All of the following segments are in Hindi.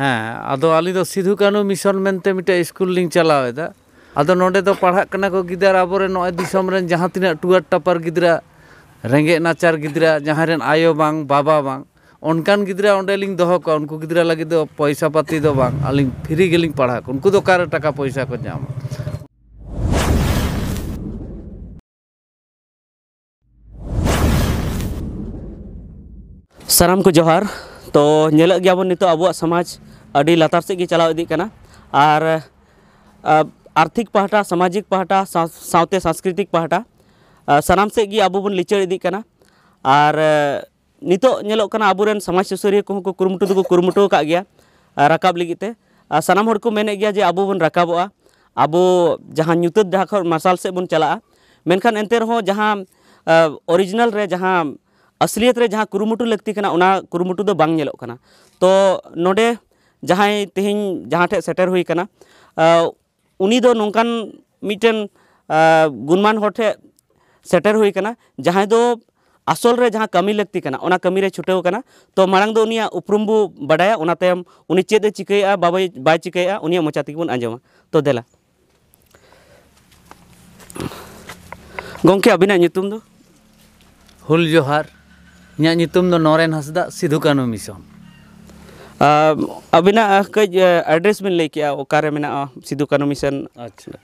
ᱦᱮᱸ ᱟᱫᱚ ᱟᱹᱞᱤᱧ ᱫᱚ ᱥᱤᱫᱷᱩ ᱠᱟᱹᱱᱦᱩ ᱢᱤᱥᱚᱱ ᱢᱮᱱᱛᱮ ᱢᱤᱫᱴᱮᱡ ᱥᱠᱩᱞ ᱞᱤᱧ ᱪᱟᱞᱟᱣ ᱮᱫᱟ ᱟᱫᱚ ᱱᱚᱰᱮ ᱫᱚ ᱯᱟᱲᱦᱟᱜ ᱠᱟᱱᱟ ᱠᱚ ᱜᱤᱫᱟᱹᱨ ᱟᱵᱚᱨᱮᱱ ᱱᱚᱜᱼᱚᱭ ᱫᱤᱥᱚᱢ ᱨᱮᱱ ᱡᱟᱦᱟᱸ ᱛᱤᱱᱟᱹᱜ ᱴᱩᱣᱟᱹᱨ ᱴᱟᱯᱟᱨ ᱜᱤᱫᱽᱨᱟᱹ ᱨᱮᱸᱜᱮᱡ ᱱᱟᱪᱟᱨ ᱜᱤᱫᱽᱨᱟᱹ ᱡᱟᱦᱟᱸᱭ ᱨᱮᱱ ᱟᱭᱳ ᱵᱟᱝ ᱵᱟᱵᱟ ᱵᱟᱝ ᱚᱱᱠᱟᱱ ᱜᱤᱫᱽᱨᱟᱹ ᱚᱸᱰᱮ ᱞᱤᱧ ᱫᱚᱦᱚ ᱠᱚᱣᱟ ᱩᱱᱠᱩ ᱜᱤᱫᱽᱨᱟᱹ ᱞᱟᱹᱜᱤᱫ ᱫᱚ ᱯᱚᱭᱥᱟ ᱯᱟᱹᱛᱤ ᱫᱚ ᱵᱟᱝ ᱟᱹᱞᱤᱧ ᱯᱷᱨᱤ ᱜᱮᱞᱤᱧ ᱯᱟᱲᱦᱟᱣ ᱠᱚᱣᱟ ᱩᱱᱠᱩ ᱫᱚ ᱚᱠᱟᱨᱮ ᱴᱟᱠᱟ ᱯᱚᱭᱥᱟ ᱠᱚ ᱧᱟᱢᱟ ᱥᱟᱱᱟᱢ ᱠᱚ ᱡᱚᱦᱟᱨ तो ᱧᱮᱞᱮᱫ गया ᱱᱤᱛᱚᱜ ᱟᱵᱚᱣᱟᱜ ᱥᱚᱢᱟᱡᱽ ᱟᱹᱰᱤ ᱞᱟᱛᱟᱨ ᱥᱮᱫ ᱜᱮ ᱪᱟᱞᱟᱣ ᱤᱫᱤᱜ आर्थिक पहाटा सामाजिक पहाटा सा, सांस्कृतिक पहाटा सनाम से अब बन लिचड़ इदी और नित अब समाज सुसरिया को कुरुमुटू तो कुरमुटो का गया रकाब लगे सनाम को मेने गया जे अब बन रकाब अब जहाँ नुत जहाँ मार्शाल सब बन चला मेखान एनते रहा ओरिजिनल जहाँ असलियत जहाँ कुरुमुटु लगती कुरुमुटु दो तो बांग तो नोडे जहाँ तेहिन जहाँ ठे सेटर हुई करना उन्हीं दो नौकन मिटन गुणमान होठे सेटर हुई करना जहाँ दो असल रे जहाँ कमी लगती करना उना कमी रे छुटे हो करना तो मरंग दो उन्हीं उपरुम्बु बढ़ाया उना तेम उन्हीं चेत चिके आ बाबा बाय चिके आ उन्हीं मचाती की अंजमा तो देला गोंके अभिनय नितुम दो हुल जोहार ᱤᱧᱟᱹᱜ ᱧᱩᱛᱩᱢ ᱫᱚ ᱱᱚᱨᱮᱱ ᱦᱟᱸᱥᱫᱟ ᱥᱤᱫᱷᱩ ᱠᱟᱹᱱᱦᱩ ᱢᱤᱥᱚᱱ अबिना कज एड्रेस बिन ले किया ओकारे में ना सिद्धू कानू मिशन अच्छा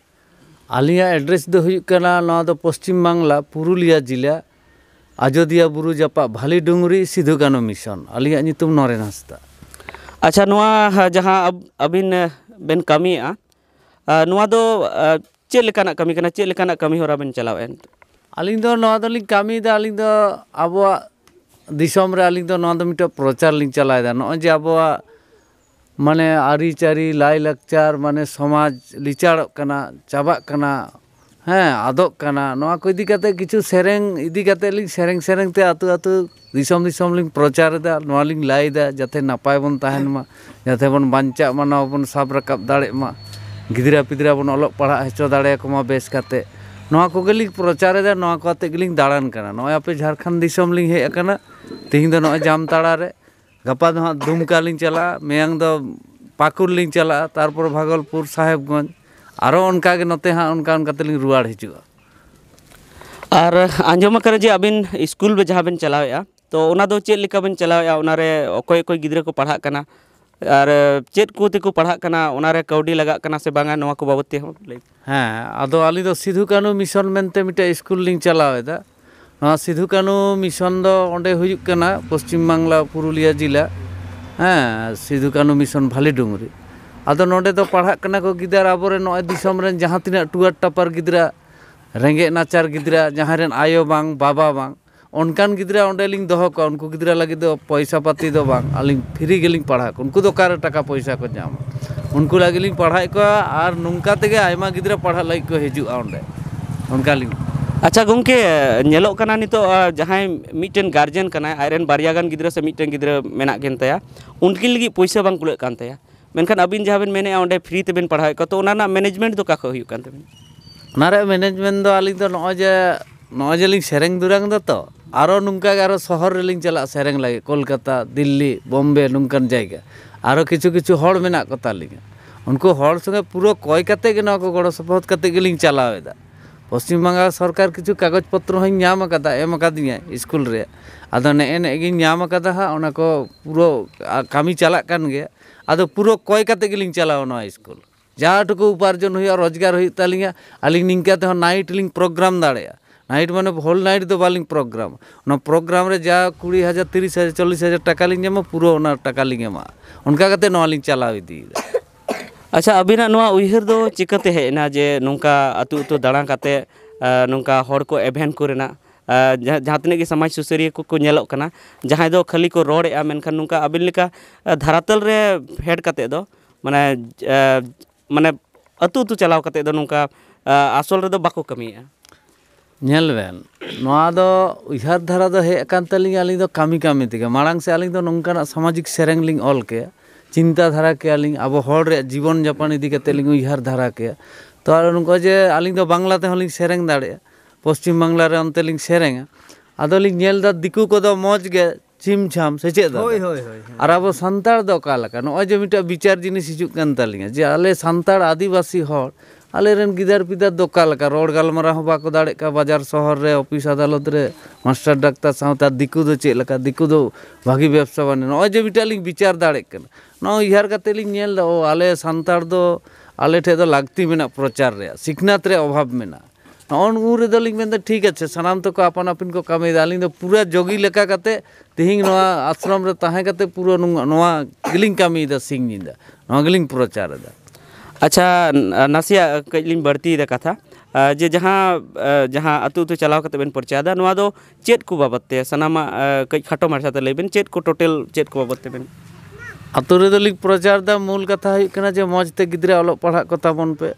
आलिया एड्रेस दो हुई करना ना तो पश्चिम बांग्ला पुरुलिया जिला अयोध्या बुरु जपा भाली डुंगरी सिद्धू कानू मिशन आलिया नितुम नरेन हस्ता अच्छा नवा जहां अब अबिन बेन कमी आ नवा दो चेक लेकाना कमी करना चेक लेकाना कमी हो रहा बेन चलावें आलिंदो नवा दो लिंग कमी दा ᱫᱤᱥᱚᱢ ᱨᱮ ᱟᱹᱞᱤᱧ ᱫᱚ ᱱᱚᱣᱟ ᱫᱚ ᱢᱤᱫᱴᱟᱝ ᱯᱨᱚᱪᱟᱨ ᱞᱤᱧ ᱪᱟᱞᱟᱣᱮᱫᱟ ᱱᱚᱜᱼᱚᱭ ᱡᱮ ᱟᱵᱚᱣᱟᱜ ᱢᱟᱱᱮ ᱟᱹᱨᱤᱪᱟᱹᱞᱤ ᱞᱟᱭᱼᱞᱟᱠᱪᱟᱨ ᱢᱟᱱᱮ ᱥᱚᱢᱟᱡᱽ ᱞᱤᱪᱟᱹᱲᱚᱜ ᱠᱟᱱᱟ ᱪᱟᱵᱟᱜ ᱠᱟᱱᱟ ᱦᱮᱸ ᱟᱫᱚᱜ ᱠᱟᱱᱟ ᱱᱚᱣᱟ ᱠᱚ ᱤᱫᱤ ᱠᱟᱛᱮ ᱠᱤᱪᱷᱩ ᱥᱮᱨᱮᱧ ᱤᱫᱤ ᱠᱟᱛᱮ ᱞᱤᱧ ᱥᱮᱨᱮᱧ ᱥᱮᱨᱮᱧ ᱛᱮ ᱟᱹᱛᱩ ᱟᱹᱛᱩ ᱫᱤᱥᱚᱢ ᱫᱤᱥᱚᱢ ᱞᱤᱧ ᱯᱨᱚᱪᱟᱨ ᱮᱫᱟ ᱱᱚᱣᱟ ᱞᱤᱧ ᱞᱟᱹᱭᱮᱫᱟ ᱡᱟᱛᱮ ᱱᱟᱯᱟᱭ ᱵᱚᱱ ᱛᱟᱦᱮᱱ ᱢᱟ ᱡᱟᱛᱮ ᱵᱚᱱ ᱵᱟᱧᱪᱟᱜ ᱢᱟ ᱱᱚᱣᱟ ᱵᱚᱱ ᱥᱟᱵ ᱨᱟᱠᱟᱵ ᱫᱟᱲᱮᱜ ᱢᱟ ᱜᱤᱫᱽᱨᱟᱹ ᱯᱤᱫᱽᱨᱟᱹ ᱵᱚᱱ ᱚᱞᱚᱜ ᱯᱟᱲᱦᱟᱜ ᱦᱚᱪᱚ ᱫᱟᱲᱮᱭᱟᱠᱚ ᱢᱟ ᱵᱮᱥ ᱠᱟᱛᱮ ᱱᱚᱣᱟ ᱠᱚᱜᱮᱞᱤᱧ ᱯᱨᱚᱪᱟᱨ ᱮᱫᱟ ᱱᱚᱣᱟ ᱠᱚ ᱟᱛᱮ ᱜᱮᱞᱤᱧ ᱫᱟᱬᱟᱱ ᱠᱟᱱᱟ ᱱᱚᱜᱼᱚᱭ ᱟᱯᱮ ᱡᱷᱟᱲᱠᱷᱚᱸᱰ ᱫᱤᱥᱚᱢ ᱞᱤᱧ ᱦᱮᱡ ᱟᱠᱟᱱᱟ तीन दो जामताड़े गपा दो दुमका चला मैं दो पाकुड़ी चला तारपर भागलपुर साहेबगंज और उनका नते हाँ उनका रुआड़ हजू और आंजम जे अब स्कूल जहाँ बन चलावे तो चेका बन चलावे अकय ग्रे को पढ़ा और चेक को तक पढ़ा कौड़ी लगना से बांगा नुआ को बाबद हाँ अब अली सिधु कानू मिशन मेंटे स्कूल लिंग चलावे ᱱᱚᱣᱟ ᱥᱤᱫᱷᱩ ᱠᱟᱹᱱᱦᱩ ᱢᱤᱥᱚᱱ ᱫᱚ ᱚᱸᱰᱮ ᱦᱩᱭᱩᱜ ᱠᱟᱱᱟ ᱯᱚᱥᱪᱤᱢ ᱵᱟᱝᱞᱟ ᱯᱩᱨᱩᱞᱤᱭᱟᱹ ᱡᱮᱞᱟ ᱦᱮᱸ ᱥᱤᱫᱷᱩ ᱠᱟᱹᱱᱦᱩ ᱢᱤᱥᱚᱱ ᱵᱷᱟᱞᱤ ᱰᱩᱝᱨᱤ ᱟᱫᱚ ᱱᱚᱸᱰᱮ ᱫᱚ ᱯᱟᱲᱦᱟᱜ ᱠᱟᱱᱟ ᱠᱚ ᱜᱤᱫᱟᱹᱨ ᱟᱵᱚᱨᱮᱱ ᱱᱚᱜᱼᱚᱭ ᱫᱤᱥᱚᱢ ᱨᱮᱱ ᱡᱟᱦᱟᱸ ᱛᱤᱱᱟᱹᱜ ᱴᱩᱣᱟᱹᱨ ᱴᱟᱯᱟᱨ ᱜᱤᱫᱽᱨᱟᱹ ᱨᱮᱸᱜᱮᱡ ᱱᱟᱪᱟᱨ ᱜᱤᱫᱽᱨᱟᱹ ᱡᱟᱦᱟᱸᱭ ᱨᱮᱱ ᱟᱭᱳ ᱵᱟᱝ ᱵᱟᱵᱟ ᱵᱟᱝ ᱚᱱᱠᱟᱱ ᱜᱤᱫᱽᱨᱟᱹ ᱚᱸᱰᱮᱞᱤᱧ ᱫᱚᱦᱚ ᱠᱚᱣᱟ ᱩᱱᱠᱩ ᱜᱤᱫᱽᱨᱟᱹ ᱞᱟᱹᱜᱤᱫ ᱫᱚ ᱯᱚᱭᱥᱟ ᱯᱟᱹᱛᱤ ᱫᱚ ᱵᱟᱝ ᱟᱹᱞᱤᱧ ᱯᱷᱨᱤ ᱜᱮᱞᱤᱧ ᱯᱟᱲᱦᱟᱣ ᱠᱚᱣᱟ ᱩᱱᱠᱩ ᱫᱚ ᱚᱠᱟᱨᱮ ᱴᱟᱠᱟ ᱯᱚᱭᱥᱟ ᱠᱚ ᱧᱟᱢᱟ ᱩᱱᱠᱩ ᱞᱟᱹᱜᱤᱫ ᱞᱤᱧ ᱯᱟᱲᱦᱟᱣᱮᱫ ᱠᱚᱣᱟ ᱟᱨ ᱱᱚᱝᱠᱟ ᱛᱮᱜᱮ ᱟᱭᱢᱟ ᱜᱤᱫᱽᱨᱟᱹ ᱯᱟᱲᱦᱟᱜ ᱞᱟᱹᱜᱤᱫ ᱠᱚ ᱦᱤᱡᱩᱜᱼᱟ ᱚᱸᱰᱮ ᱚᱱᱠᱟᱞᱤᱧ আচ্ছা গুমকে জেলোকনা নি তো জহায় মিটিন গাজেন কানায় আইরেন বারিয়াগান গিদরে সে মিটিন গিদরে মেনাকেন तया উনকিলগি পয়সা বাং কুলকান तया মেনকান আবিন জহাবেন মেনে আ ওন্ডে ফ্রি তেবিন পড়া হয় তো উনারা ম্যানেজমেন্ট তো কাখো হিউকান তেন উনারে ম্যানেজমেন্ট দো আলি তো নোজে নোজে লিন শেরং দুরাং দতো আর ওনুংকা গ আর শহর লিন চালা শেরং লাগে কলকাতা দিল্লি বোম্বে নুনকান জায়গা আর ও কিছু কিছু হল মেনাক কথা লিন উনকো হল সঙ পুরো কোয় কতে গনা কো গড় সপহত কতে গলিং চালাওএদা পশ্চিমবঙ্গ সরকার কিছু কাগজ পত্র হই নামকতা এমকতা দি স্কুল রে আ দনে এনে গিন নামকতা হ অনক পুর কামি চালাকান গ আ দ পুর কোয়কাতে গলিং চালাও ন স্কুল যাটকে উপরজন হই রোজগার হই তালি আলিং নিংকা তে নাইট লিং প্রোগ্রাম দাড়ে নাইট মানে হোল নাইট তো বালিং প্রোগ্রাম ও প্রোগ্রাম রে যা 20000 30000 40000 টাকা লিমা পুর টাকা লিমা উনকা গতে নালি চালাও দি अच्छा अभी उहर दो चिका तेजना जे नौका अतु अतु दड़ा नौका हड़को एभन को जहाँ तक समाज सुसारिया को जहाँ दो खाली को रड़ेगा मनखान नौका अब धारातल फेड कत मैं माने अतु अतु चलाव नौका आसल रे बाको कमी नलबें ना दो उहर धारा हेकन तली कमी कमी तक मांग से अली नौकर सामाजिक सेरेंग लिंग ऑल के ᱪᱤᱱᱛᱟᱹ ᱫᱷᱟᱨᱟ ᱠᱮᱜᱼᱟᱞᱤᱧ ᱟᱵᱚ ᱦᱚᱲ ᱨᱮᱭᱟᱜ ᱡᱤᱵᱚᱱ ᱡᱟᱯᱚᱱ ᱤᱫᱤ ᱠᱟᱛᱮᱫ ᱞᱤᱧ ᱩᱭᱦᱟᱹᱨ ᱫᱷᱟᱨᱟ ᱠᱮᱜᱼᱟ ᱛᱚ ᱟᱨ ᱱᱚᱝᱠᱟ ᱡᱮ ᱟᱹᱞᱤᱧ ᱫᱚ ᱵᱟᱝᱞᱟ ᱛᱮᱦᱚᱸ ᱞᱤᱧ ᱥᱮᱨᱮᱧ ᱫᱟᱲᱮᱭᱟᱜᱼᱟ ᱯᱚᱥᱪᱤᱢ ᱵᱟᱝᱞᱟ ᱨᱮ ᱚᱱᱛᱮ ᱞᱤᱧ ᱥᱮᱨᱮᱧᱟ ᱟᱫᱚᱞᱤᱧ ᱧᱮᱞ ᱮᱫᱟ ᱫᱤᱠᱩ ᱠᱚᱫᱚ ᱢᱚᱡᱽ ᱜᱮ ᱪᱷᱤᱢ ᱪᱷᱟᱢ ᱥᱮ ᱪᱮᱫ ᱦᱳᱭ ᱦᱳᱭ ᱟᱨ ᱟᱵᱚ ᱥᱟᱱᱛᱟᱲ ᱫᱚ ᱚᱠᱟ ᱞᱮᱠᱟ ᱱᱚᱜᱼᱚᱭ ᱡᱮ ᱢᱤᱫᱴᱟᱝ ᱵᱤᱪᱟᱨ ᱡᱤᱱᱤᱥ ᱦᱤᱡᱩᱜ ᱠᱟᱱ ᱛᱟᱹᱞᱤᱧᱟ ᱡᱮ ᱟᱞᱮ ᱥᱟᱱᱛᱟᱲ ᱟᱹᱫᱤᱵᱟᱹᱥᱤ ᱦᱚᱲ ᱟᱞᱮᱨᱮᱱ ᱜᱤᱫᱟᱹᱨ ᱯᱤᱫᱟᱹᱨ ᱫᱚ ᱚᱠᱟ ᱞᱮᱠᱟ ᱨᱚᱲ ᱜᱟᱞᱢᱟᱨᱟᱣ ᱦᱚᱸ ᱵᱟᱠᱚ ᱫᱟᱲᱮᱜ ᱠᱟᱱᱟ ᱵᱟᱡᱟᱨ ᱥᱚᱦᱚᱨ ᱨᱮ ᱚᱯᱷᱤᱥ ᱟᱫᱟᱞᱚᱛ ᱨᱮ ᱢᱟᱥᱴᱟᱨ ᱰᱟᱠᱛᱟᱨ ᱥᱟᱶᱛᱮ ᱫᱤᱠᱩ ᱫᱚ ᱪᱮᱫ ᱞᱮᱠᱟ ᱫᱤᱠᱩ ᱫᱚ ᱵᱷᱟᱹᱜᱤ ᱵᱮᱵᱽᱥᱟ ᱵᱟᱹᱱᱤᱡᱽ ᱱᱚᱜᱼᱚᱭ ᱡᱮ ᱢᱤᱫᱴᱟᱝ ᱞᱤᱧ ᱵᱤᱪᱟᱨ ᱫᱟᱲᱮᱜ ᱠᱟᱱᱟ ᱱᱚᱣᱟ ᱩᱭᱦᱟᱹᱨ ᱠᱟᱛᱮᱫ ᱞᱤᱧ ᱧᱮᱞ ᱮᱫᱟ ᱚ ᱟᱞᱮ ᱥᱟᱱᱛᱟᱲ ᱫᱚ ᱟᱞᱮ ᱴᱷᱮᱡ ᱫᱚ ᱞᱟᱹᱠᱛᱤ ᱢᱮᱱᱟᱜᱼᱟ ᱯᱨᱚᱪᱟᱨ ᱨᱮᱭᱟᱜ ᱥᱤᱠᱷᱱᱟᱹᱛ ᱨᱮᱭᱟᱜ ᱚᱵᱷᱟᱵᱽ ᱢᱮᱱᱟᱜᱼᱟ ᱱᱚᱜᱼᱚ ᱩᱱ ᱨᱮᱫᱚᱞᱤᱧ ᱢᱮᱱᱫᱟ ᱴᱷᱤᱠ ᱟᱪᱷᱮ ᱥᱟᱱᱟᱢ ᱛᱚᱠᱚ ᱟᱯᱟᱱ ᱟᱹᱯᱤᱱ ᱠᱚ ᱠᱟᱹᱢᱤᱭᱮᱫᱟ ᱟᱹᱞᱤᱧ ᱫᱚ ᱯᱩᱨᱟᱹ ᱡᱚᱜᱤ ᱞᱮᱠᱟ ᱠᱟᱛᱮᱫ ᱛᱤᱦᱤᱧ ᱱᱚᱣᱟ ᱟᱥᱨᱚᱢ ᱨᱮ ᱛᱟᱦᱮᱸ ᱠᱟᱛᱮᱫ ᱯᱩᱨᱟᱹ ᱱᱚᱣᱟ ᱜᱮᱞᱤᱧ ᱠᱟᱹᱢᱤᱭᱮᱫᱟ ᱥᱤᱧ ᱧᱤᱫᱟᱹ ᱱᱚᱣᱟ ᱜᱮᱞᱤᱧ ᱯᱨᱚᱪᱟᱨ ᱮᱫᱟ ᱟᱪᱪᱷᱟ ᱱᱟᱥᱮᱭᱟᱜ ᱠᱟᱹᱡ ᱞᱤᱧ ᱵᱟᱹᱲᱛᱤᱭᱮᱫᱟ ᱠᱟᱛᱷᱟ ᱡᱮ ᱡᱟᱦᱟᱸ ᱡᱟᱦᱟᱸ ᱟᱛᱳ ᱟᱛᱳ ᱪᱟᱞᱟᱣ ᱠᱟᱛᱮ ᱵᱮᱱ ᱯᱨᱚᱪᱟᱨᱫᱟ ᱱᱚᱣᱟ ᱫᱚ ᱪᱮᱫ ᱠᱚ ᱵᱟᱵᱚᱫ ᱛᱮ ᱥᱟᱱᱟᱢᱟᱜ ᱠᱟᱹᱡ ᱠᱷᱟᱴᱚ ᱢᱟᱪᱷᱟᱛᱮ ᱞᱟᱹᱭ ᱵᱮᱱ ᱪᱮᱫ ᱠᱚ ᱴᱳᱴᱟᱞ ᱪᱮᱫ ᱠᱚ ᱵᱟᱵᱚᱫ ᱛᱮᱵᱮᱱ ᱟᱛᱳ ᱨᱮᱫᱚ ᱞᱤᱧ ᱯᱨᱚᱪᱟᱨᱫᱟ ᱢᱩᱞ ᱠᱟᱛᱷᱟ ᱦᱩᱭᱩᱜ ᱠᱟᱱᱟ ᱡᱮ ᱢᱚᱡᱽ ᱛᱮ ᱜᱤᱫᱽᱨᱟᱹ ᱚᱞᱚᱜ ᱯᱟᱲᱦᱟᱜ ᱠᱚ ᱛᱟᱵᱚᱱ ᱯᱮ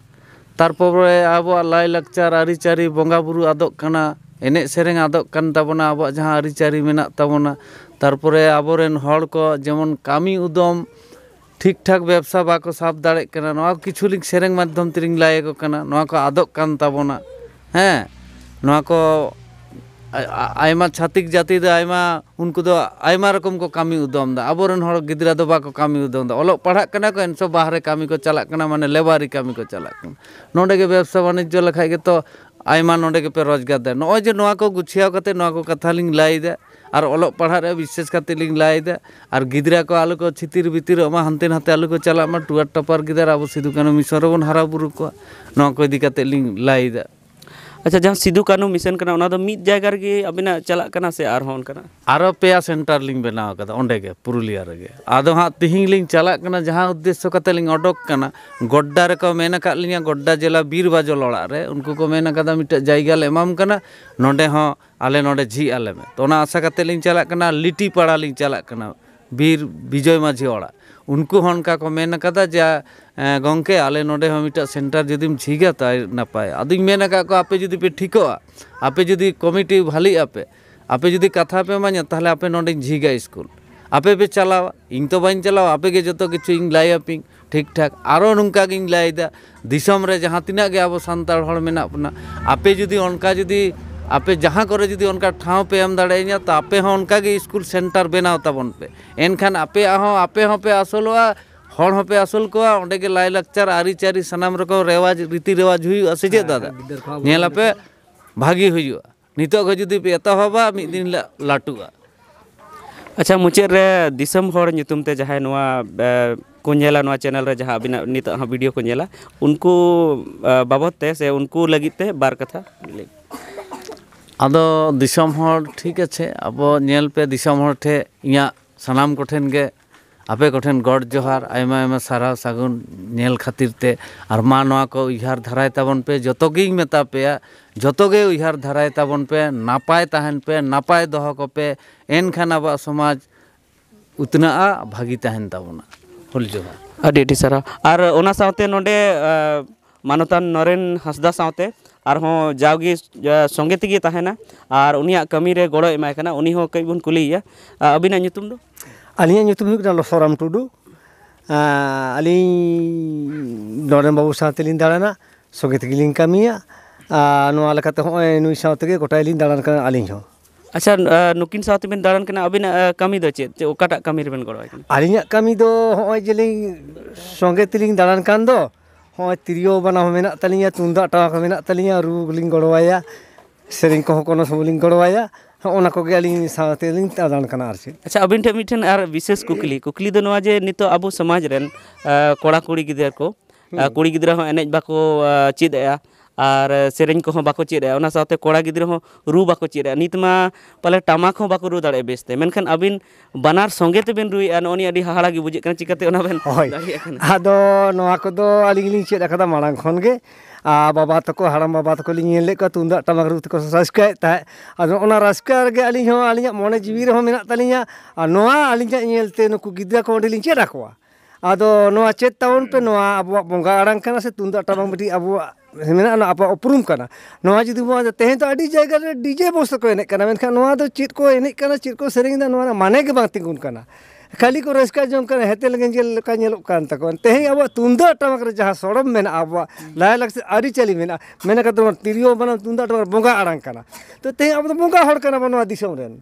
ᱛᱟᱨᱯᱚᱨᱮ ᱟᱵᱚᱣᱟᱜ ᱞᱟᱭᱼᱞᱟᱠᱪᱟᱨ ᱟᱹᱨᱤᱪᱟᱹᱞᱤ ᱵᱚᱸᱜᱟᱼᱵᱩᱨᱩ ᱟᱫᱚᱜ ᱠᱟᱱᱟ ᱮᱱᱮᱡ ᱥᱮᱨᱮᱧ ᱟᱫᱚᱜ ᱠᱟᱱ ᱛᱟᱵᱚᱱᱟ ᱟᱵᱚᱣᱟᱜ ᱡᱟᱦᱟᱸ ᱟᱹᱨᱤᱪᱟᱹᱞᱤ ᱢᱮᱱᱟᱜ ᱛᱟᱵᱚᱱᱟ ᱛᱟᱨᱯᱚᱨᱮ ᱟᱵᱚᱨᱮᱱ ᱦᱚᱲ ᱠᱚ ᱡᱮᱢᱚᱱ ᱠᱟᱹᱢᱤ ᱩᱫᱚᱢ ठीक ठाक व्यवसा बाको साब दाड़ा किचुली माध्यम तेरी लाइक आदबना हाँ छातिक जाति उनको को कमी उदम अब ग्रा तो बामी उदम अलग पढ़ा को एनसो बाहर कमी को चलना मानने लेबारी कमी को चलना नोडे व्यवसा वाणिज्य लेखा तो नोडे पे रोजगार दे नोजे गुछिया कथा लिंग लाइदा ᱟᱨ ᱚᱞᱚᱜ ᱯᱟᱲᱦᱟᱜ ᱨᱮ ᱵᱤᱥᱮᱥ ᱠᱟᱛᱮ ᱞᱤᱧ ᱞᱟᱹᱭᱮᱫᱟ ᱟᱨ ᱜᱤᱫᱽᱨᱟᱹ ᱠᱚ ᱟᱞᱚ ᱠᱚ ᱪᱷᱤᱛᱤᱨ ᱵᱤᱛᱤᱨ ᱚᱢᱟ ᱦᱟᱱᱛᱮ ᱱᱟᱛᱮ ᱟᱞᱚ ᱠᱚ ᱪᱟᱞᱟᱜ ᱢᱟ ᱴᱩᱣᱟᱨ ᱴᱟᱯᱟᱨ ᱜᱤᱫᱟᱹᱨ ᱟᱵᱚ ᱥᱤᱫᱩ ᱠᱟᱹᱱᱩ ᱢᱤᱥᱚᱱ ᱨᱮᱵᱚᱱ ᱦᱟᱨᱟ ᱵᱩᱨᱩ ᱠᱚᱣᱟ ᱱᱚᱣᱟ ᱠᱚ ᱤᱫᱤ ᱠᱟᱛᱮ ᱞᱤᱧ ᱞᱟᱹᱭᱮᱫᱟ ᱡᱟᱦᱟᱸ ᱥᱤᱫᱩ ᱠᱟᱱᱩ ᱢᱤᱥᱚᱱ ᱠᱟᱱᱟ ᱚᱱᱟᱫᱚ ᱢᱤᱫ ᱡᱟᱭᱜᱟ ᱨᱮᱜᱮ ᱟᱵᱤᱱᱟ ᱪᱟᱞᱟᱜ ᱠᱟᱱᱟ ᱥᱮ ᱟᱨᱦᱚᱸ ᱚᱱᱠᱟᱱᱟ ᱟᱨᱚᱯᱮᱭᱟ ᱥᱮᱱᱴᱟᱨ ᱞᱤᱝ ᱵᱮᱱᱟᱣ ᱠᱟᱫᱟ ᱚᱸᱰᱮᱜᱮ ᱯᱩᱨᱩᱞᱤᱭᱟ ᱨᱮᱜᱮ ᱟᱫᱚ ᱦᱟᱜ ᱛᱮᱦᱤᱧ ᱞᱤᱝ ᱪᱟᱞᱟᱜ ᱠᱟᱱᱟ ᱡᱟᱦᱟᱸ ᱩᱫᱫᱮᱥᱭᱚ ᱠᱟᱛᱮ ᱞᱤᱝ ᱚᱰᱚᱠ ᱠᱟᱱᱟ ᱜᱚಡ್ಡᱟ ᱨᱮᱠᱚ ᱢᱮᱱᱟᱠᱟ ᱞᱤᱧᱟ ᱜᱚಡ್ಡᱟ ᱡᱤᱞᱟᱹ ᱵᱤᱨᱵᱟᱡᱚ ᱞᱚᱲᱟ ᱨᱮ ᱩᱱᱠᱩ ᱠᱚ ᱢ ᱩᱱᱠᱩ ᱦᱚᱸ ᱚᱱᱠᱟ ᱠᱚ ᱢᱮᱱ ᱟᱠᱟᱫᱟ ᱡᱮ ᱜᱚᱝᱠᱮ ᱟᱞᱮ ᱱᱚᱰᱮ ᱦᱚᱸ ᱢᱤᱫᱴᱟᱝ ᱥᱮᱱᱴᱟᱨ ᱡᱩᱫᱤᱢ ᱡᱷᱤᱡᱟ ᱛᱟᱭ ᱱᱟᱯᱟᱭ ᱟᱫᱚᱧ ᱢᱮᱱ ᱟᱠᱟᱫ ᱠᱚᱣᱟ ᱟᱯᱮ ᱡᱩᱫᱤ ᱯᱮ ᱴᱷᱤᱠᱚᱜᱼᱟ ᱟᱯᱮ ᱡᱩᱫᱤ ᱠᱚᱢᱤᱴᱤ ᱵᱷᱟᱹᱞᱤᱜ ᱟᱯᱮ ᱟᱯᱮ ᱡᱩᱫᱤ ᱠᱟᱛᱷᱟ ᱯᱮ ᱮᱢᱟᱧᱟ ᱛᱟᱦᱚᱞᱮ ᱟᱯᱮ ᱱᱚᱰᱮᱧ ᱡᱷᱤᱡᱟ ᱤᱥᱠᱩᱞ ᱟᱯᱮ ᱯᱮ ᱪᱟᱞᱟᱣᱟ ᱤᱧ ᱛᱚ ᱵᱟᱹᱧ ᱪᱟᱞᱟᱣᱟ ᱟᱯᱮ ᱜᱮ ᱡᱚᱛᱚ ᱠᱤᱪᱷᱩ ᱤᱧ ᱞᱟᱹᱭ ᱟᱯᱮᱧ ᱴᱷᱤᱠ ᱴᱷᱟᱠ ᱟᱨᱚ ᱱᱚᱝᱠᱟ ᱜᱤᱧ ᱞᱟᱹᱭ ᱮᱫᱟ ᱫᱤᱥᱚᱢ ᱨᱮ ᱡᱟᱦᱟᱸ ᱛᱤᱱᱟᱹᱜ ᱜᱮ ᱟᱵᱚ ᱥᱟᱱᱛᱟᱲ ᱦᱚᱲ ᱢᱮᱱᱟᱜ ᱵᱚᱱᱟ ᱟᱯᱮ ᱡᱩᱫᱤ ᱚᱱᱠᱟ ᱡᱩᱫᱤ आपे जहाँ कर ठाव पे एम दाड़ा तो आपे हाँ उनका स्कूल सेंटर बनाव ताबन पे एनखान आपे आहो, हाँ, आपे हों हाँ पे आसलवा पे आसल को लाई लाचार आरी चारी सनाम रकम रेवाज रीति रेवाज हुई चे दादा नापे भागी हजार अच्छा, नित जुदी पे एतवा दिन लाटूगा अच्छा मुचादे जहाँ को चैनल जहाँ नित भिडियो को उनको बाबदे से उनको लगते बार कथा ᱟᱫᱚ ᱫᱤᱥᱚᱢ ᱦᱚᱲ ᱴᱷᱤᱠ ᱟᱪᱷᱮ ᱟᱵᱚ ᱧᱮᱞ ᱯᱮ ᱫᱤᱥᱚᱢ ᱦᱚᱲ ᱴᱷᱮᱡ ᱤᱧᱟᱹᱜ ᱥᱟᱱᱟᱢ ᱠᱚᱴᱷᱮᱱ ᱜᱮ ᱟᱯᱮ ᱠᱚᱴᱷᱮᱱ ᱜᱚᱰ ᱡᱚᱦᱟᱨ ᱟᱭᱢᱟ ᱟᱭᱢᱟ ᱥᱟᱨᱦᱟᱣ ᱥᱟᱹᱜᱩᱱ ᱧᱮᱞ ᱠᱷᱟᱹᱛᱤᱨ ᱛᱮ ᱟᱨ ᱢᱟ ᱱᱚᱣᱟ ᱠᱚ ᱩᱭᱦᱟᱹᱨ ᱫᱷᱟᱨᱟᱭ ᱛᱟᱵᱚᱱ ᱯᱮ ᱡᱚᱛᱚ ᱜᱤᱧ ᱢᱮᱛᱟ ᱯᱮᱭᱟ ᱡᱚᱛᱚ ᱜᱮ ᱩᱭᱦᱟᱹᱨ ᱫᱷᱟᱨᱟᱭ ᱛᱟᱵᱚᱱ ᱯᱮ ᱱᱟᱯᱟᱭ ᱛᱟᱦᱮᱱ ᱯᱮ ᱱᱟᱯᱟᱭ ᱫᱚᱦᱚ ᱠᱚᱯᱮ ᱮᱱᱠᱷᱟᱱ ᱟᱵᱚᱣᱟᱜ ᱥᱚᱢᱟᱡᱽ ᱩᱛᱱᱟᱹᱜᱼᱟ ᱵᱷᱟᱹᱜᱤ ᱛᱟᱦᱮᱱ ᱛᱟᱵᱚᱱᱟ ᱦᱩᱞ ᱡᱚᱦᱟᱨ ᱟᱹᱰᱤ ᱟᱹᱰᱤ ᱥᱟᱨᱦᱟᱣ ᱟᱨ ᱚᱱᱟ ᱥᱟᱶᱛᱮ ᱱᱚᱰᱮ ᱢᱟᱱᱚᱛᱟᱱ ᱱᱚᱨᱮᱱ ᱦᱟᱸᱥᱫᱟ ᱥᱟᱶᱛᱮ ᱟᱨᱦᱚᱸ ᱡᱟᱣᱜᱮ ᱥᱚᱸᱜᱮ ᱛᱮᱜᱮ ᱛᱟᱦᱮᱱᱟ ᱟᱨ ᱩᱱᱤᱭᱟᱜ ᱠᱟᱹᱢᱤᱨᱮ ᱜᱚᱲᱚᱭ ᱮᱢᱟᱭ ᱠᱟᱱᱟ ᱩᱱᱤ ᱦᱚᱸ ᱠᱟᱹᱡ ᱵᱚᱱ ᱠᱩᱞᱤᱭᱮᱭᱟ ᱟᱹᱵᱤᱱᱟᱜ ᱧᱩᱛᱩᱢ ᱫᱚ ᱟᱹᱞᱤᱧᱟᱜ ᱧᱩᱛᱩᱢ ᱦᱩᱭᱩᱜ ᱠᱟᱱᱟ ᱞᱚᱥᱚᱨᱟᱢ ᱴᱩᱰᱩ ᱟᱹᱞᱤᱧ ᱱᱚᱨᱮᱱ ᱵᱟᱹᱵᱩ ᱥᱟᱶᱛᱮᱞᱤᱧ ᱫᱟᱬᱟᱱᱟ ᱥᱚᱸᱜᱮ ᱛᱮᱜᱮᱞᱤᱧ ᱠᱟᱹᱢᱤᱭᱟ ᱟᱨ ᱱᱚᱣᱟ ᱞᱮᱠᱟᱛᱮ ᱦᱚᱸᱜᱼᱚᱭ ᱱᱩᱭ ᱥᱟᱶ ᱛᱮᱜᱮ ᱜᱚᱴᱟᱭᱞᱤᱧ ᱫᱟᱬᱟᱱ ᱠᱟᱱᱟ ᱟᱹᱞᱤᱧ ᱦᱚᱸ ᱟᱪᱪᱷᱟ ᱱᱩᱠᱤᱱ ᱥᱟᱶᱛᱮᱵᱤᱱ ᱫᱟᱬᱟᱱ ᱠᱟᱱᱟ ᱟᱹᱵᱤᱱᱟᱜ ᱠᱟᱹᱢᱤ ᱫᱚ ᱪᱮᱫ ᱚᱠᱟᱴᱟᱜ ᱠᱟᱹᱢᱤ ᱨᱮᱵᱮᱱ ᱜᱚᱲᱚ ᱟᱹᱞᱤᱧᱟᱜ ᱠᱟᱹᱢᱤ ᱫᱚ ᱦᱚᱸᱜᱼᱚᱭ ᱡᱮᱞᱤᱧ ᱥᱚᱸᱜᱮ ᱛᱮᱞᱤᱧ ᱫᱟᱬᱟᱱ ᱠᱟᱱ ᱫᱚ ᱦᱚᱸᱜᱼᱚᱭ ᱛᱤᱨᱭᱳ ᱵᱟᱱᱟᱢ ᱦᱚᱸ ᱢᱮᱱᱟᱜ ᱛᱟᱹᱞᱤᱧᱟ ᱛᱩᱢᱫᱟᱜ ᱴᱟᱢᱟᱠ ᱦᱚᱸ ᱢᱮᱱᱟᱜ ᱛᱟᱹᱞᱤᱧᱟ ᱨᱩ ᱞᱤᱧ ᱜᱚᱲᱚᱣᱟᱭᱟ ᱥᱮᱨᱮᱧ ᱠᱚᱦᱚᱸ ᱠᱳᱱᱳ ᱥᱚᱢᱚᱭ ᱞᱤᱧ ᱜᱚᱲᱚᱣᱟᱭᱟ ᱦᱚᱸᱜᱼᱚᱱᱟ ᱠᱚᱜᱮ ᱟᱹᱞᱤᱧ ᱥᱟᱶᱛᱮ ᱞᱤᱧ ᱛᱟᱲᱟᱢ ᱠᱟᱱᱟ ᱟᱨ ᱪᱮᱫ ᱟᱪᱪᱷᱟ ᱟᱹᱵᱤᱱ ᱴᱷᱮᱱ ᱢᱤᱫᱴᱮᱱ ᱟᱨ ᱵᱤᱥᱮᱥ ᱠᱩᱠᱞᱤ ᱠᱩᱠᱞᱤ ᱫᱚ ᱱᱚᱣᱟ ᱡᱮ ᱱᱤᱛᱚᱜ ᱟᱵᱚ ᱥᱚᱢᱟᱡᱽ ᱨᱮᱱ ᱠᱚᱲᱟ ᱠᱩᱲᱤ ᱜᱤᱫᱽᱨᱟᱹ ᱠᱚ ᱠᱩᱲᱤ ᱜᱤᱫᱽᱨᱟᱹ ᱦᱚᱸ ᱮᱱᱮᱡ ᱵᱟᱠᱚ ᱪᱮᱫ ᱮᱜᱼᱟ ar sering kohon bako cie de ona saute kora gidi roho ru bako cie de nit ma pala tama kohon ru dale beste men abin banar songge te ben oni adi hahala gi buji kan cika te ona ben hoi ado no ako do ali gi malang kohon ge a baba to ko haram baba to ko tunda tama gi ru te ko sasas kae ta ado ona ras kae ge ali ho ali nya mona ji wiro ho mena tali nya ano a ali nya yel te no ku gidi ako ndi lingcie abu a bongga arang kana se tunda tama gi abu ᱢᱮᱱᱟᱜᱼᱟ ᱟᱵᱚᱣᱟᱜ ᱩᱯᱨᱩᱢ ᱠᱟᱱᱟ ᱱᱚᱣᱟ ᱡᱩᱫᱤ ᱵᱚᱱ ᱛᱮᱦᱮᱧ ᱫᱚ ᱟᱹᱰᱤ ᱡᱟᱭᱜᱟ ᱨᱮ ᱰᱤᱡᱮ ᱵᱚᱠᱥ ᱛᱮᱠᱚ ᱮᱱᱮᱡ ᱠᱟᱱᱟ ᱢᱮᱱᱠᱷᱟᱱ ᱱᱚᱣᱟ ᱫᱚ ᱪᱮᱫ ᱠᱚ ᱮᱱᱮᱡ ᱠᱟᱱᱟ ᱪᱮᱫ ᱠᱚ ᱥᱮᱨᱮᱧ ᱮᱫᱟ ᱱᱚᱣᱟ ᱨᱮᱱᱟᱜ ᱢᱟᱱᱮ ᱜᱮ ᱵᱟᱝ ᱛᱤᱸᱜᱩᱱ ᱠᱟᱱᱟ ᱠᱷᱟᱹᱞᱤ ᱠᱚ ᱨᱟᱹᱥᱠᱟᱹ ᱡᱚᱝ ᱠᱟᱱᱟ ᱦᱮᱛᱮ ᱞᱮᱸᱜᱮᱡ ᱞᱮᱠᱟ ᱧᱮᱞᱚᱜ ᱠᱟᱱ ᱛᱟᱠᱚᱣᱟ ᱛᱮᱦᱮᱧ ᱟᱵᱚᱣᱟᱜ ᱛᱩᱢᱫᱟᱜ ᱴᱟᱢᱟᱠ ᱨᱮ ᱡᱟᱦᱟᱸ ᱥᱚᱲᱚᱢ ᱢᱮᱱᱟᱜᱼᱟ ᱟᱵᱚᱣᱟᱜ ᱞᱟᱭᱼᱞᱟᱠᱪᱟᱨ ᱟᱹᱨᱤᱪᱟᱹᱞᱤ ᱢᱮᱱᱟᱜᱼᱟ ᱢᱮᱱ ᱠᱟᱛᱮ ᱵᱚᱱ ᱛᱤᱨᱭᱳ ᱵᱟᱱᱟᱢ ᱛᱩᱢᱫᱟᱜ ᱴᱟᱢᱟᱠ ᱵᱚᱸᱜᱟ ᱟᱲᱟᱝ ᱠᱟᱱᱟ ᱛᱚ ᱛᱮᱦᱮᱧ ᱟᱵᱚ ᱫᱚ ᱵᱚᱸᱜᱟ ᱦᱚᱲ ᱠᱟᱱᱟ ᱵᱚᱱ ᱱᱚᱣᱟ ᱫᱤᱥᱚᱢ ᱨᱮᱱ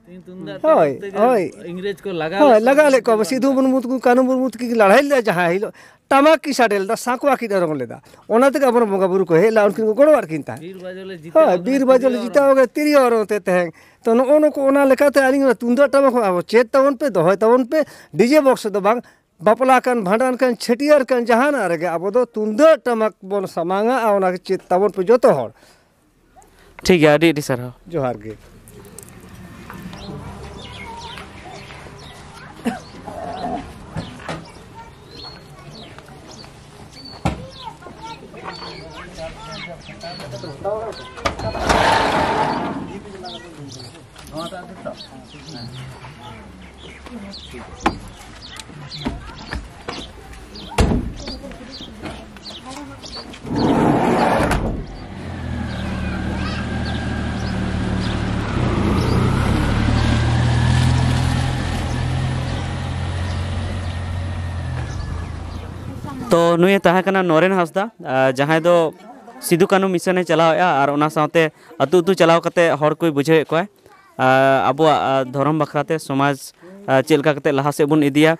ᱦᱳᱭ ᱦᱳᱭ ᱤᱝᱨᱮᱡᱽ ᱠᱚ ᱞᱟᱜᱟ ᱦᱳᱭ ᱞᱟᱜᱟ ᱞᱮᱫ ᱠᱚᱣᱟ ᱥᱤᱫᱷᱩ ᱢᱩᱨᱢᱩ ᱛᱟᱠᱚ ᱠᱟᱹᱱᱩ ᱢᱩᱨᱢᱩ ᱛᱟᱹᱠᱤᱱ ᱞᱟᱹᱲᱦᱟᱹᱭ ᱞᱮᱫᱟ ᱡᱟᱦᱟᱸ ᱦᱤᱞᱳᱜ ᱴᱟᱢᱟᱠ ᱤᱥᱟ ᱰᱮᱞᱫᱟ ᱥᱟᱠᱣᱟ ᱠᱤᱱ ᱚᱨᱚᱝ ᱞᱮᱫᱟ ᱚᱱᱟ ᱛᱮᱜᱮ ᱟᱵᱚᱨᱮᱱ ᱵᱚᱸᱜᱟ ᱵᱩᱨᱩ ᱠᱚ ᱦᱮᱡ ᱞᱮᱱᱟ ᱩᱱᱠᱤᱱ ᱠᱚ ᱜᱚᱲᱚ ᱟᱫ ᱠᱤᱱ ᱛᱟᱦᱮᱸ ᱦᱳᱭ ᱵᱤᱨ ᱵᱟᱡᱚᱞᱮ ᱡᱤᱛᱟᱹᱣ ᱜᱮ ᱛᱤᱨᱭᱳ ᱚᱨᱚᱝ ᱛᱮ ᱛᱟᱦᱮᱸ ᱛᱚ ᱱᱚᱜᱼᱚ ᱱᱚᱠᱚ ᱚᱱᱟ ᱞᱮᱠᱟᱛᱮ ᱟᱹᱞᱤᱧ ᱚᱱᱟ ᱛᱩᱢᱫᱟᱜ ᱴᱟᱢᱟᱠ ᱦᱚᱸ ᱟᱵᱚ ᱪᱮᱫ ᱛᱟᱵᱚᱱ ᱯᱮ ᱫᱚᱦᱚᱭ ᱛᱟᱵᱚᱱ ᱯᱮ ᱰᱤᱡᱮ ᱵᱚᱠᱥ ᱫᱚ ᱵᱟᱝ ᱵᱟᱯᱞᱟ ᱠᱟᱱ ᱵᱷᱟᱸᱰᱟᱱ ᱠᱟᱱ ᱪᱷᱟᱹᱴᱭᱟᱹᱨ ᱠᱟᱱ ᱡᱟᱦᱟᱱᱟᱜ ᱨᱮᱜᱮ ᱟᱵᱚ ᱫᱚ ᱛᱩᱢᱫᱟᱜ ᱴᱟᱢᱟᱠ ᱵᱚᱱ ᱥᱟᱢᱟᱝᱟ ᱚᱱᱟ ᱪᱮᱫ ᱛᱟᱵᱚᱱ ᱯᱮ ᱡᱚᱛᱚ ᱦᱚᱲ ᱴᱷᱤᱠ ᱜᱮᱭᱟ ᱟᱹᱰᱤ ᱟᱹᱰᱤ ᱥᱟᱨᱦᱟᱣ ᱡᱚᱦᱟᱨ ᱜᱮ तो नुए तहकना नोरेन हंसदा जहां दो सिदू कानू मिशने चलावेगा और उना चलाव कते कोई बुझे को अब धर्म बखराते समाज चलका लहास बन इदिया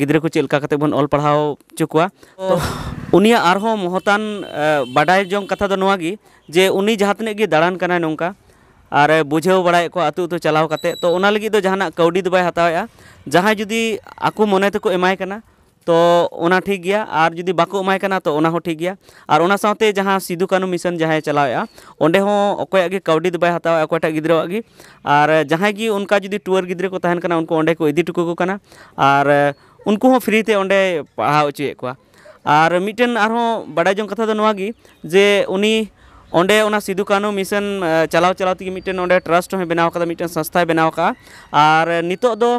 गिदरे को चलका कते बन ऑल पढ़ाओ चुकवा तो उनिया आरहो मोहतान बाडाय जों कथा दो जे उनी जहातने गे दाड़ान कना नोंका और बुझे बड़ा को अतु अतु चलाव तो उना लगी दो जहाना कौडी जुदी आकु मने तक एमाय तो उना ठीक गया और जुदी बाको एमायकना तो उना हो ठीक गया और उना साथे जहां सिद्धू कानू मिशन जहां चलावेगा ओंडे हो ओकय अगे कौडी दबाय हतावा ओकय टा गिद्रो अगे और जहां की उनका जुदी टूर गिद्रे को तहन कना उनको ओंडे को इदी टुको को कना और उनको हो फ्री ते ओंडे पढा उचे को और मिटेन आरो बडाय जों कथा तो नवा जे उनी ओंडे उना सिद्धू कानू मिशन चलाव चलाव ती मिटेन ओंडे ट्रस्ट हो बनाव कदा मिटेन संस्था बनाव का और नितो दो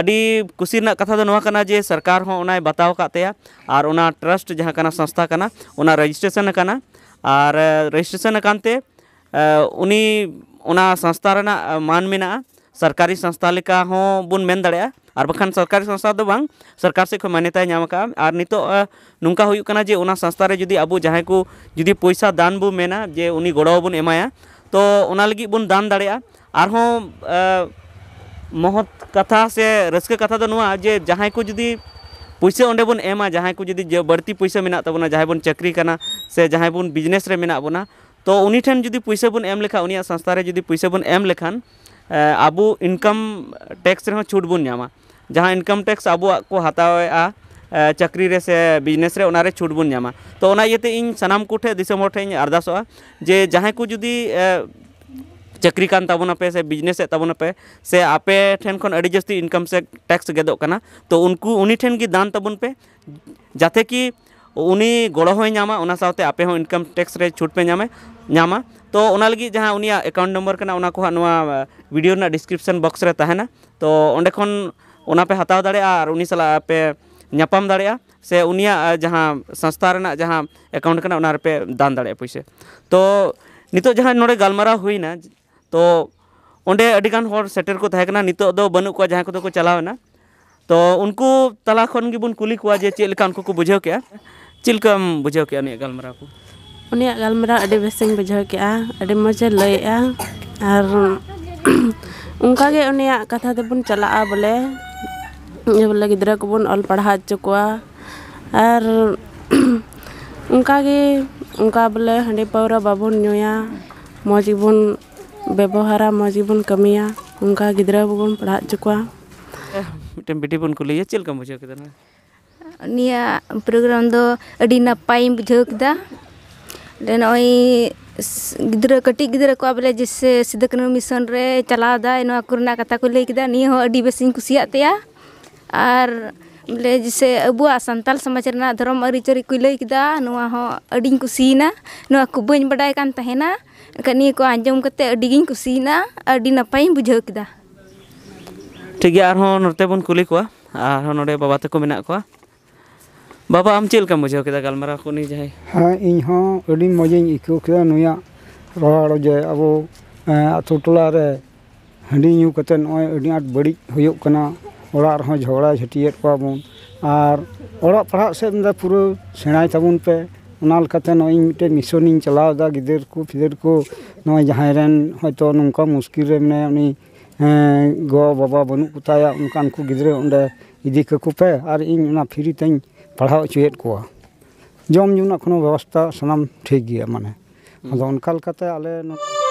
अभी खुशी कथा तो ना जे सरकार बताव का तेया और उना ट्रस्ट जहाँ संस्था का उना रेजिस्ट्रेशन का और रेजिस्ट्रेशन कानते उनी उना संस्था रना मान में सरकारी संस्था लेका हो बुन मेन दड़े और बखान सरकारी संस्था तो बांग सरकार से मान्यता नाम और नित नुका होना जे उना संस्था रे जुदी अब जहाँ को जुदी पैसा दान बो मेना जे उनी गड़ो बुन एमाया तो उना लगी बुन दान दड़े और हो महत् कथा से रसके कथा तो नुआ जे जहाँ को जुदी पैसा अंडे बन एमा जहाँ को जी बढ़ती पैसा मेना तबना तो जहाँ बन चाकरी करना से जहाँ बन बिजनेस रे मेना बना तो उन्हीं ठेन जी पैसा बन एम लेखा उन्हीं संस्था रे जी पैसा बन एम लेखान अब इनकम टैक्स रे छूट बन जामा जहाँ इनकम टैक्स अब को हतावे आ चाकरी रे से बिजनेस रे उनारे छूट बन जामा तो उन्हें ये ते इन सनाम कुठे दिसम्बर ठेन अरदास जे जहाँ को जुदी चाकरी पे से बिजनेस पे से आपे ठेन खन अडी जस्ती इनकम से टैक्स गेदोगना तो उनको उनी ठेन की दान तबुन पे जाते कि उनी गोड़ो होए नामा उना साथे आपे हम इनकम टैक्स रे छूट पे नामे नामा तो उना लगी जहां उनी अकाउंट नंबर करना उना को हनवा वीडियो ना डिस्क्रिप्शन बॉक्स रे ता है ना तो ओंडे खन उना पे हताव दड़े आर उनी सला आपे नपाम दड़े से उनिया जहां संस्था रेना जहां अकाउंट कना उना रे पे दान दारे पैसे तो नितो जहां नोड़े गलमरा हुई ना ᱛᱚ ᱚᱸᱰᱮ ᱟᱹᱰᱤᱜᱟᱱ ᱦᱚᱲ ᱥᱮᱴᱮᱨ ᱠᱚ ᱛᱟᱦᱮᱸ ᱠᱟᱱᱟ ᱱᱤᱛᱚᱜ ᱫᱚ ᱵᱟᱹᱱᱩᱜ ᱠᱚᱣᱟ ᱡᱟᱦᱟᱸᱭ ᱠᱚᱫᱚ ᱠᱚ ᱪᱟᱞᱟᱣᱮᱱᱟ ᱛᱚ ᱩᱱᱠᱩ ᱛᱟᱞᱟ ᱠᱷᱚᱱ ᱜᱮᱵᱚᱱ ᱠᱩᱞᱤ ᱠᱚᱣᱟ ᱡᱮ ᱪᱮᱫ ᱞᱮᱠᱟ ᱩᱱᱠᱩ ᱠᱚ ᱵᱩᱡᱷᱟᱹᱣ ᱠᱮᱜᱼᱟ ᱪᱮᱫ ᱞᱮᱠᱟᱢ ᱵᱩᱡᱷᱟᱹᱣ ᱠᱮᱜᱼᱟ ᱩᱱᱤᱭᱟᱜ ᱜᱟᱞᱢᱟᱨᱟᱣ ᱠᱚ ᱩᱱᱤᱭᱟᱜ ᱜᱟᱞᱢᱟᱨᱟᱣ ᱟᱹᱰᱤ ᱵᱮᱥᱤᱧ ᱵᱩᱡᱷᱟᱹᱣ ᱠᱮᱜᱼᱟ ᱟᱹᱰᱤ ᱢᱚᱡᱽ ᱮ ᱞᱟᱹᱭᱮᱜᱼᱟ ᱟᱨ ᱚᱱᱠᱟᱜᱮ ᱩᱱᱤᱭᱟᱜ ᱠᱟᱛᱷᱟ ᱛᱮᱵᱚᱱ ᱪᱟᱞᱟᱜᱼᱟ ᱵᱚᱞᱮ ᱵᱚᱞᱮ ᱜᱤᱫᱽᱨᱟᱹ ᱠᱚᱵᱚᱱ ᱚᱞ ᱯᱟᱲᱦᱟᱣ ᱦᱚᱪᱚ ᱠᱚᱣᱟ ᱟᱨ ᱚᱱᱠᱟᱜᱮ ᱚᱱᱠᱟ ᱵᱚᱞᱮ ᱦᱟᱺᱰᱤ ᱯᱟᱹᱣᱨᱟᱹ ᱵᱟᱵᱚᱱ ᱧᱩᱭᱟ ᱢᱚᱡᱽ ᱜᱮᱵᱚᱱ pun gidra kati gidra ko abla jisse sidakna mission re chalada ena kurna kata ko lekida ni ho adi besin kusiya teya ar ᱵᱚᱞᱮ ᱡᱮᱥᱮ ᱟᱵᱚᱣᱟᱜ ᱥᱟᱱᱛᱟᱞ ᱥᱚᱢᱟᱡᱽ ᱨᱮᱱᱟᱜ ᱫᱷᱚᱨᱚᱢ ᱟᱹᱨᱤᱪᱟᱹᱞᱤ ᱠᱚ ᱞᱟᱹᱭ ᱠᱮᱫᱟ ᱱᱚᱣᱟ ᱦᱚᱸ ᱟᱹᱰᱤᱧ ᱠᱩᱥᱤᱭᱮᱱᱟ ᱱᱚᱣᱟ ᱠᱚ ᱵᱟᱹᱧ ᱵᱟᱰᱟᱭ ᱠᱟᱱ ᱛᱟᱦᱮᱱᱟ ᱮᱱᱠᱷᱟᱱ ᱱᱤᱭᱟᱹ ᱠᱚ ᱟᱸᱡᱚᱢ ᱠᱟᱛᱮ ᱟᱹᱰᱤᱜᱤᱧ ᱠᱩᱥᱤᱭᱮᱱᱟ ᱟᱹᱰᱤ ᱱᱟᱯᱟᱭᱤᱧ ᱵᱩᱡᱷᱟᱹᱣ ᱠᱮᱫᱟ ᱴᱷᱤᱠ ᱜᱮᱭᱟ ᱟᱨᱦᱚᱸ ᱱᱚᱛᱮ ᱵᱚᱱ ᱠᱩᱞᱤ ᱠᱚᱣᱟ ᱟᱨᱦᱚᱸ ᱱᱚᱰᱮ ᱵᱟᱵᱟ ᱛᱟᱠᱚ ᱢᱮᱱᱟᱜ ᱠᱚᱣᱟ बाबा आम चल कम बुझे गलमारा को नहीं जाए हाँ इन हाँ अड़ी मजे आईको के नुया रहाड़ जे अब आतो टोला रे हंडी यू कते नॉय अड़ी आट बड़ी होयो कना झगड़ा झाटीएद और पढ़ा सब पूरा सेणा तबन पे नोटे मिशन चलावे गिदर को फिदर को जहाँ तो नौका मुश्किल मैं उन्नी गो बाबा बनू को तनकान गे इदीकोपे और इन फ्री तीन पढ़ा अचुएद को जम जुना व्यवस्था सामान ठीक है माने अब उनका